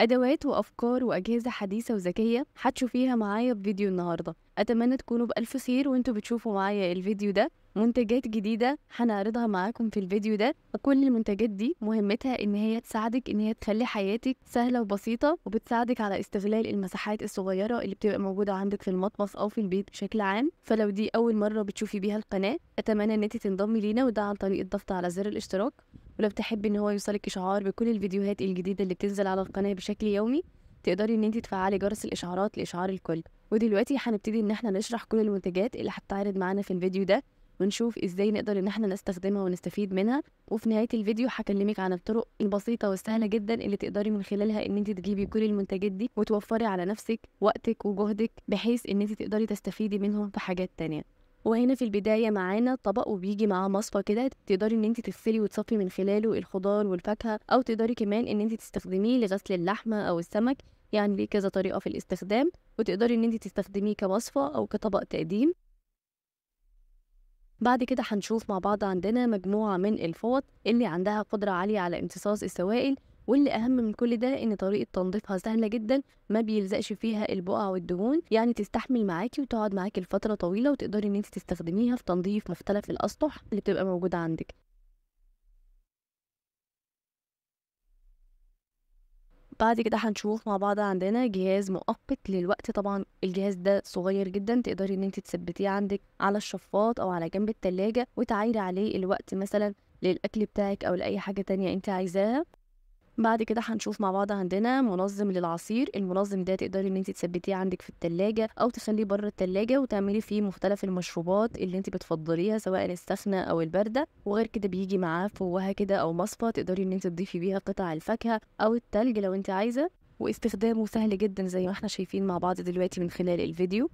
أدوات وأفكار وأجهزة حديثة وذكية هتشوفيها معايا في فيديو النهاردة أتمنى تكونوا بألف خير وانتوا بتشوفوا معايا الفيديو ده منتجات جديدة هنعرضها معاكم في الفيديو ده وكل المنتجات دي مهمتها إن هي تساعدك إن هي تخلي حياتك سهلة وبسيطة وبتساعدك على استغلال المساحات الصغيرة اللي بتبقى موجودة عندك في المطبخ أو في البيت بشكل عام فلو دي أول مرة بتشوفي بيها القناة أتمنى إن انت تنضمي لينا وده عن طريق الضغط على زر الاشتراك ولو تحبي ان هو يوصلك اشعار بكل الفيديوهات الجديده اللي بتنزل على القناه بشكل يومي تقدري ان انت تفعلي جرس الاشعارات لاشعار الكل ودلوقتي هنبتدي ان احنا نشرح كل المنتجات اللي هتتعرض معانا في الفيديو ده ونشوف ازاي نقدر ان احنا نستخدمها ونستفيد منها وفي نهايه الفيديو هكلمك عن الطرق البسيطه والسهله جدا اللي تقدري من خلالها ان انت تجيبي كل المنتجات دي وتوفري على نفسك وقتك وجهدك بحيث ان انت تقدري تستفيدي منهم في حاجات تانية وهنا في البداية معانا طبق وبيجي معاه مصفى كده تقدري ان انت تغسلي وتصفي من خلاله الخضار والفاكهة او تقدري كمان ان انت تستخدميه لغسل اللحمة او السمك يعني ليه كذا طريقة في الاستخدام وتقدري ان انت تستخدميه كمصفى او كطبق تقديم بعد كده هنشوف مع بعض عندنا مجموعة من الفوط اللي عندها قدرة عالية على امتصاص السوائل واللي اهم من كل ده ان طريقه تنظيفها سهله جدا ما بيلزقش فيها البقع والدهون يعني تستحمل معاكي وتقعد معاكي لفتره طويله وتقدري ان انت تستخدميها في تنظيف مختلف الاسطح اللي بتبقى موجوده عندك بعد كده هنشوف مع بعض عندنا جهاز مؤقت للوقت طبعا الجهاز ده صغير جدا تقدري ان انت تثبتيه عندك على الشفاط او على جنب التلاجة وتعايري عليه الوقت مثلا للاكل بتاعك او لاي حاجة تانية انت عايزاها بعد كده هنشوف مع بعض عندنا منظم للعصير المنظم ده تقدري ان انت تثبتيه عندك في التلاجة او تخليه بره التلاجة وتعملي فيه مختلف المشروبات اللي انت بتفضليها سواء الساخنة او الباردة وغير كده بيجي معاه فوهة كده او مصفى تقدري ان انت تضيفي بيها قطع الفاكهة او التلج لو انت عايزة واستخدامه سهل جدا زي ما احنا شايفين مع بعض دلوقتي من خلال الفيديو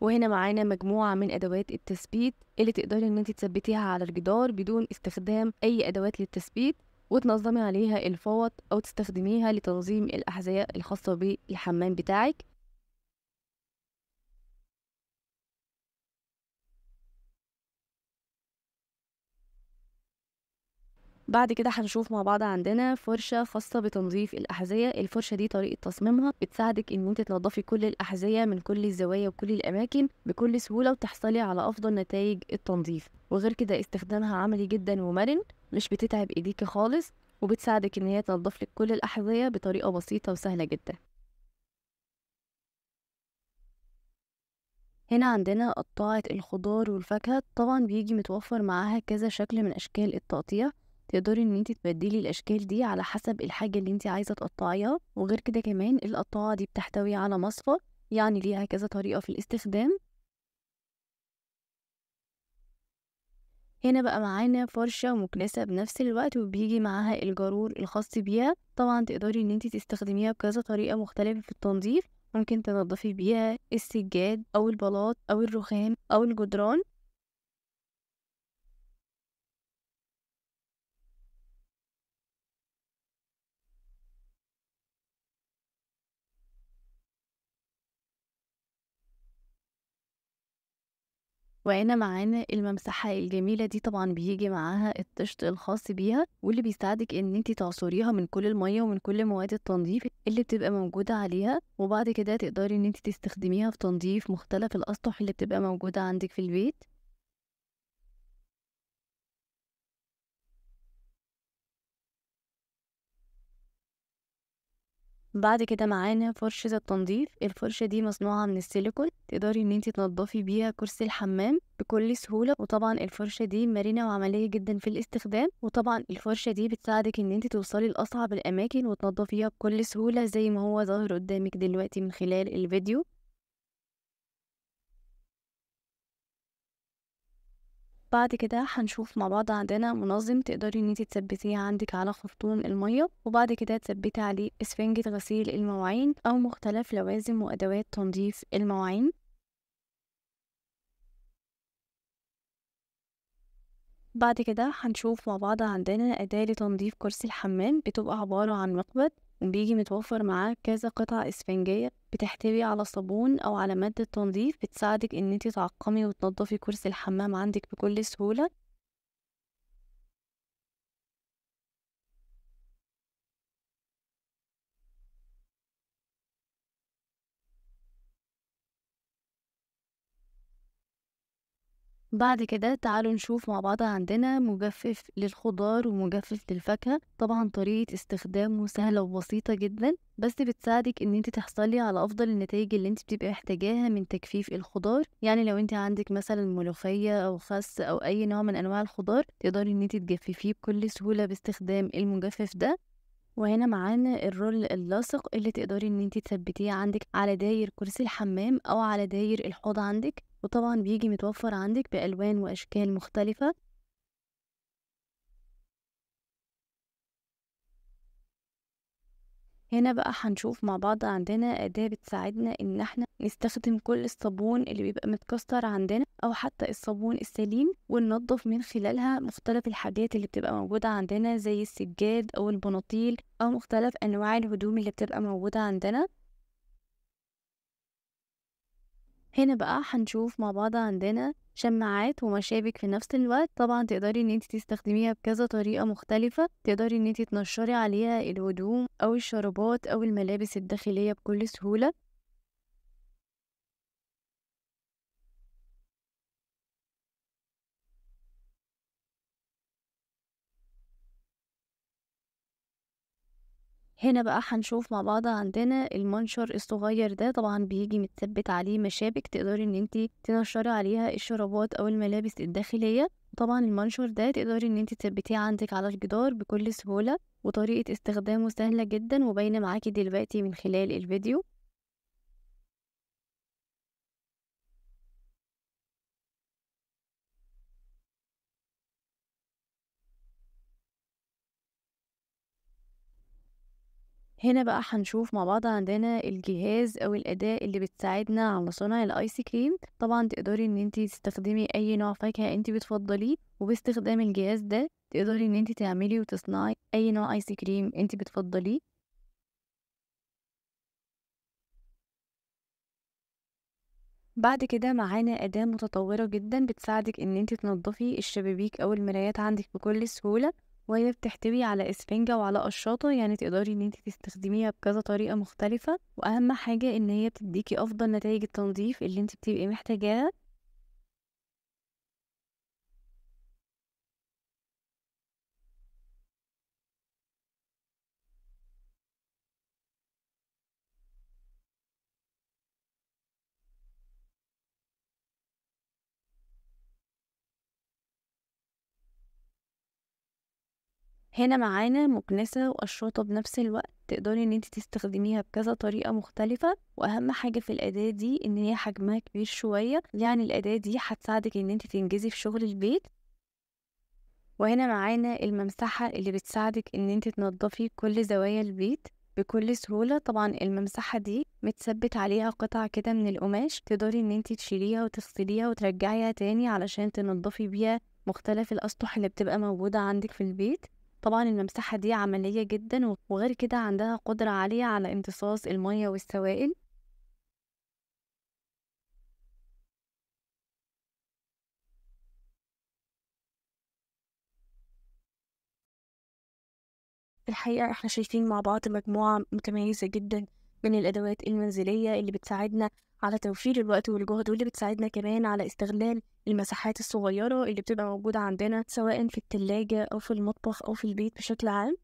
وهنا معانا مجموعة من أدوات التثبيت اللي تقدري إن انت تثبتيها على الجدار بدون استخدام أي أدوات للتثبيت وتنظمي عليها الفوط أو تستخدميها لتنظيم الأحذية الخاصة بالحمام بتاعك بعد كده هنشوف مع بعض عندنا فرشة خاصة بتنظيف الأحذية الفرشة دي طريقة تصميمها بتساعدك ان انت تنضفي كل الأحذية من كل الزوايا وكل الأماكن بكل سهولة وتحصلي على أفضل نتائج التنظيف وغير كده استخدامها عملي جدا ومرن مش بتتعب ايديكي خالص وبتساعدك ان هي تنظف لك كل الأحذية بطريقة بسيطة وسهلة جدا هنا عندنا قطاعة الخضار والفاكهة طبعا بيجي متوفر معاها كذا شكل من أشكال التقطيع تقدري ان انت تبدلي الاشكال دي على حسب الحاجه اللي انت عايزه تقطعيها وغير كده كمان القطاعه دي بتحتوي على مصفى يعني ليها كذا طريقه في الاستخدام هنا بقى معانا فرشة مكنسة بنفس الوقت وبيجي معاها الجارور الخاص بيها طبعا تقدري ان انت تستخدميها بكذا طريقة مختلفة في التنظيف ممكن تنضفي بيها السجاد او البلاط او الرخام او الجدران وهنا معانا الممسحة الجميلة دي طبعا بيجي معاها الطشت الخاص بيها واللي بيساعدك ان انت تعصريها من كل المية ومن كل مواد التنظيف اللي بتبقى موجودة عليها وبعد كده تقدري ان انت تستخدميها في تنظيف مختلف الأسطح اللي بتبقى موجودة عندك في البيت بعد كده معانا فرشة التنظيف الفرشة دي مصنوعة من السيليكون تقدري ان انتي تنضفي بيها كرسي الحمام بكل سهولة وطبعا الفرشة دي مرنة وعملية جدا في الاستخدام وطبعا الفرشة دي بتساعدك ان انتي توصلي لأصعب الأماكن وتنضفيها بكل سهولة زي ما هو ظاهر قدامك دلوقتي من خلال الفيديو بعد كده هنشوف مع بعض عندنا منظم تقدري ان انت تثبتيه عندك على خرطوم الميه وبعد كده تثبتي عليه اسفنجة غسيل المواعين او مختلف لوازم وادوات تنظيف المواعين بعد كده هنشوف مع بعض عندنا أداة لتنظيف كرسي الحمام بتبقى عبارة عن مقبض بيجي متوفر معاه كذا قطعة إسفنجية بتحتوي على صابون أو على مادة تنظيف بتساعدك إن انتي تعقمي وتنضفي كرسي الحمام عندك بكل سهولة بعد كده تعالوا نشوف مع بعض عندنا مجفف للخضار ومجفف للفاكهة طبعا طريقة استخدامه سهلة وبسيطة جدا بس بتساعدك ان انت تحصلي على افضل النتائج اللي انت بتبقي محتاجاها من تجفيف الخضار يعني لو انت عندك مثلا ملوخية او خس او اي نوع من انواع الخضار تقدري ان انت تجففيه بكل سهولة باستخدام المجفف ده وهنا معانا الرول اللاصق اللي تقدري ان انت تثبتيه عندك على داير كرسي الحمام او على داير الحوض عندك وطبعا بيجي متوفر عندك بألوان وأشكال مختلفة هنا بقى هنشوف مع بعض عندنا أداة بتساعدنا إن احنا نستخدم كل الصابون اللي بيبقى متكسر عندنا أو حتى الصابون السليم وننظف من خلالها مختلف الحاجات اللي بتبقى موجودة عندنا زي السجاد أو البناطيل أو مختلف أنواع الهدوم اللي بتبقى موجودة عندنا هنا بقى هنشوف مع بعض عندنا شماعات ومشابك في نفس الوقت طبعا تقدري ان انت تستخدميها بكذا طريقة مختلفة تقدري ان انت تنشري عليها الهدوم او الشرابات او الملابس الداخلية بكل سهولة هنا بقى هنشوف مع بعض عندنا المنشر الصغير ده طبعا بيجي متثبت عليه مشابك تقدري ان انت تنشري عليها الشرابات او الملابس الداخليه طبعا المنشر ده تقدري ان انت تثبتيه عندك على الجدار بكل سهوله وطريقه استخدامه سهله جدا وباينه معاكي دلوقتي من خلال الفيديو هنا بقى هنشوف مع بعض عندنا الجهاز او الاداة اللي بتساعدنا على صنع الايس كريم طبعا تقدري ان انت تستخدمي اي نوع فاكهة انت بتفضليه وباستخدام الجهاز ده تقدري ان انت تعملي وتصنعي اي نوع ايس كريم انت بتفضليه بعد كده معانا أداة متطورة جدا بتساعدك إن انت تنضفي الشبابيك أو المرايات عندك بكل سهولة وهي بتحتوي على اسفنجة وعلى قشاطة يعني تقدري ان انت تستخدميها بكذا طريقة مختلفة واهم حاجة ان هي بتديكي افضل نتائج التنظيف اللي انت بتبقي محتاجاها هنا معانا مكنسة وقشاطة بنفس الوقت تقدري ان انت تستخدميها بكذا طريقة مختلفة واهم حاجة في الاداة دي ان هي حجمها كبير شوية يعني الاداة دي هتساعدك ان انت تنجزي في شغل البيت وهنا معانا الممسحة اللي بتساعدك ان انت تنضفي كل زوايا البيت بكل سهولة طبعا الممسحة دي متثبت عليها قطع كده من القماش تقدري ان انت تشيليها وتغسليها وترجعيها تاني علشان تنضفي بيها مختلف الأسطح اللي بتبقى موجودة عندك في البيت طبعا الممسحة دي عملية جدا وغير كده عندها قدرة عالية على امتصاص المية والسوائل الحقيقة احنا شايفين مع بعض مجموعة متميزة جدا من الأدوات المنزلية اللي بتساعدنا على توفير الوقت والجهد واللي بتساعدنا كمان على استغلال المساحات الصغيرة اللي بتبقى موجودة عندنا سواء في التلاجة أو في المطبخ أو في البيت بشكل عام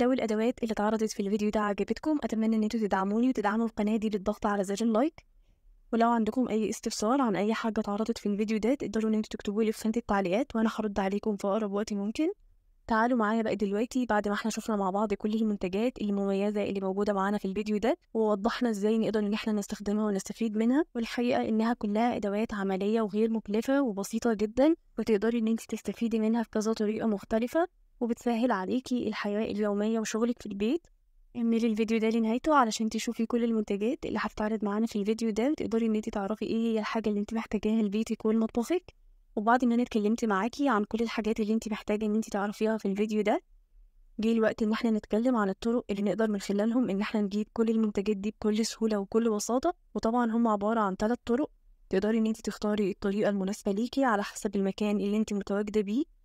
لو الأدوات اللي اتعرضت في الفيديو ده عجبتكم أتمنى إن انتوا تدعموني وتدعموا القناة دي بالضغط على زر اللايك ولو عندكم أي استفسار عن أي حاجة اتعرضت في الفيديو ده تقدروا إن انتوا تكتبوا لي في صندوق التعليقات وأنا هرد عليكم في أقرب وقت ممكن تعالوا معايا بقى دلوقتي بعد ما احنا شفنا مع بعض كل المنتجات المميزه اللي موجوده معانا في الفيديو ده ووضحنا ازاي نقدر ان احنا نستخدمها ونستفيد منها والحقيقه انها كلها ادوات عمليه وغير مكلفه وبسيطه جدا وتقدري ان انت تستفيدي منها في كذا طريقه مختلفه وبتسهل عليكي الحياه اليوميه وشغلك في البيت اعملي الفيديو ده لنهايته علشان تشوفي كل المنتجات اللي هتتعرض معانا في الفيديو ده وتقدري ان انت تعرفي ايه هي الحاجه اللي انت محتاجاها لبيتك ولمطبخك وبعد ما انا اتكلمت معاكي عن كل الحاجات اللي انت محتاجه ان انت تعرفيها في الفيديو ده جه الوقت ان احنا نتكلم عن الطرق اللي نقدر من خلالهم ان احنا نجيب كل المنتجات دي بكل سهوله وكل بساطه وطبعا هم عباره عن ثلاث طرق تقدري ان انت تختاري الطريقه المناسبه ليكي على حسب المكان اللي انت متواجده بيه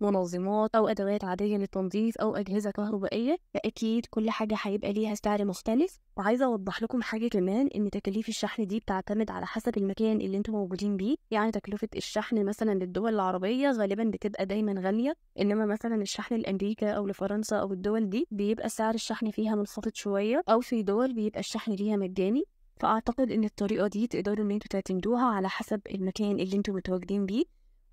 منظمات أو أدوات عادية للتنظيف أو أجهزة كهربائية فأكيد كل حاجة هيبقى ليها سعر مختلف وعايزة أوضح لكم حاجة كمان إن تكاليف الشحن دي بتعتمد على حسب المكان اللي انتم موجودين بيه يعني تكلفة الشحن مثلا للدول العربية غالبا بتبقى دايما غالية إنما مثلا الشحن لأمريكا أو لفرنسا أو الدول دي بيبقى سعر الشحن فيها منخفض شوية أو في دول بيبقى الشحن ليها مجاني فأعتقد إن الطريقة دي تقدروا إن انتوا تعتمدوها على حسب المكان اللي انتوا متواجدين بيه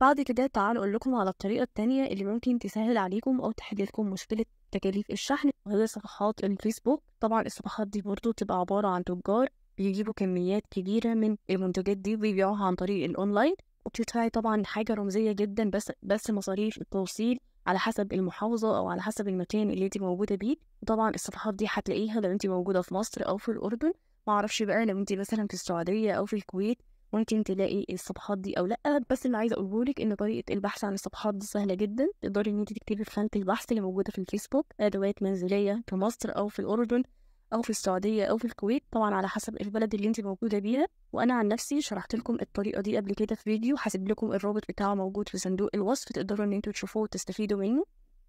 بعد كده تعالوا اقول لكم على الطريقه الثانيه اللي ممكن تسهل عليكم او تحل لكم مشكله تكاليف الشحن وهي صفحات الفيسبوك طبعا الصفحات دي برضو بتبقى عباره عن تجار بيجيبوا كميات كبيره من المنتجات دي وبيبيعوها عن طريق الاونلاين وبتدفعي طبعا حاجه رمزيه جدا بس بس مصاريف التوصيل على حسب المحافظة أو على حسب المكان اللي انت موجودة بيه وطبعا الصفحات دي هتلاقيها لو انت موجودة في مصر أو في الأردن معرفش بقى لو انت مثلا في السعودية أو في الكويت ممكن تلاقي الصفحات دي او لا بس اللي عايزه اقوله لك ان طريقه البحث عن الصفحات دي سهله جدا تقدري ان انت تكتبي في خانه البحث اللي موجوده في الفيسبوك ادوات منزليه في مصر او في الاردن او في السعوديه او في الكويت طبعا على حسب البلد اللي انت موجوده بيها وانا عن نفسي شرحت لكم الطريقه دي قبل كده في فيديو هسيب لكم الرابط بتاعه موجود في صندوق الوصف تقدروا ان انتوا تشوفوه وتستفيدوا منه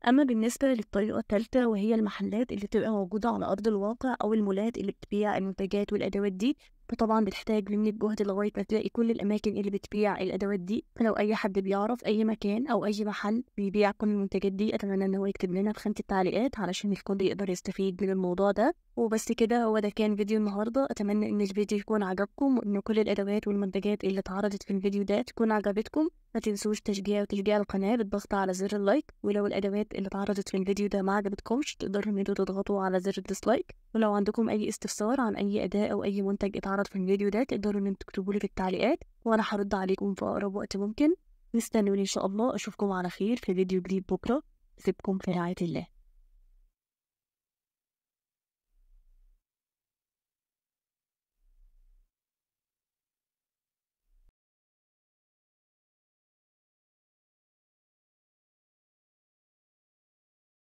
اما بالنسبه للطريقه الثالثه وهي المحلات اللي بتبقى موجوده على ارض الواقع او المولات اللي بتبيع المنتجات والادوات دي وطبعا بتحتاج مني الجهد لغاية ما تلاقي كل الأماكن اللي بتبيع الأدوات دي لو أي حد بيعرف أي مكان أو أي محل بيبيع كل المنتجات دي أتمنى إن هو يكتب لنا في خانة التعليقات علشان الكل يقدر يستفيد من الموضوع ده وبس كده هو ده كان فيديو النهاردة أتمنى إن الفيديو يكون عجبكم وإن كل الأدوات والمنتجات اللي اتعرضت في الفيديو ده تكون عجبتكم ما تنسوش تشجيع وتشجيع القناة بالضغط على زر اللايك ولو الأدوات اللي اتعرضت في الفيديو ده ما عجبتكمش تقدروا ان انتوا تضغطوا على زر الديسلايك ولو عندكم أي استفسار عن أي أداة أو أي منتج اتعرض في الفيديو ده تقدروا ان انتوا تكتبوا لي في التعليقات وأنا هرد عليكم في أقرب وقت ممكن مستنوني إن شاء الله أشوفكم على خير في فيديو جديد بكرة سيبكم في رعاية الله